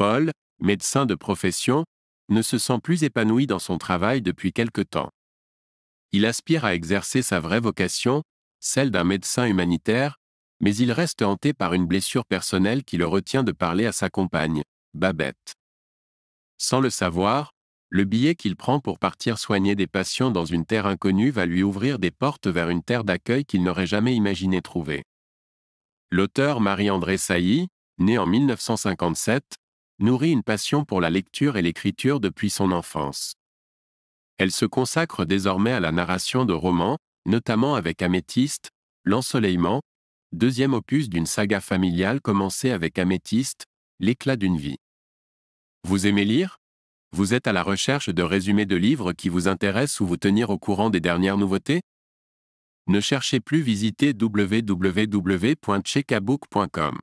Paul, médecin de profession, ne se sent plus épanoui dans son travail depuis quelque temps. Il aspire à exercer sa vraie vocation, celle d'un médecin humanitaire, mais il reste hanté par une blessure personnelle qui le retient de parler à sa compagne, Babette. Sans le savoir, le billet qu'il prend pour partir soigner des patients dans une terre inconnue va lui ouvrir des portes vers une terre d'accueil qu'il n'aurait jamais imaginé trouver. L'auteur Marie-André Sailly, née en 1957, nourrit une passion pour la lecture et l'écriture depuis son enfance. Elle se consacre désormais à la narration de romans, notamment avec Améthyste, L'Ensoleillement, deuxième opus d'une saga familiale commencée avec Améthyste, L'éclat d'une vie. Vous aimez lire Vous êtes à la recherche de résumés de livres qui vous intéressent ou vous tenir au courant des dernières nouveautés Ne cherchez plus visiter www.checkabook.com.